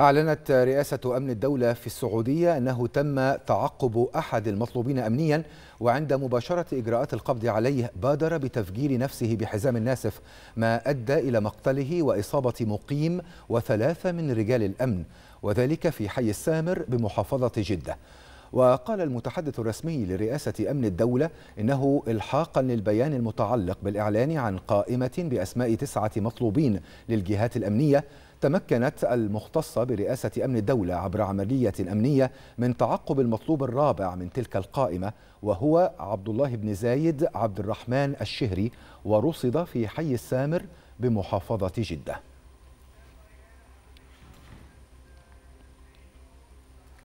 أعلنت رئاسة أمن الدولة في السعودية أنه تم تعقب أحد المطلوبين أمنيا وعند مباشرة إجراءات القبض عليه بادر بتفجير نفسه بحزام ناسف ما أدى إلى مقتله وإصابة مقيم وثلاثة من رجال الأمن وذلك في حي السامر بمحافظة جدة وقال المتحدث الرسمي لرئاسة أمن الدولة إنه إلحاقا للبيان المتعلق بالإعلان عن قائمة بأسماء تسعة مطلوبين للجهات الأمنية تمكنت المختصة برئاسة أمن الدولة عبر عملية أمنية من تعقب المطلوب الرابع من تلك القائمة وهو عبد الله بن زايد عبد الرحمن الشهري ورصد في حي السامر بمحافظة جدة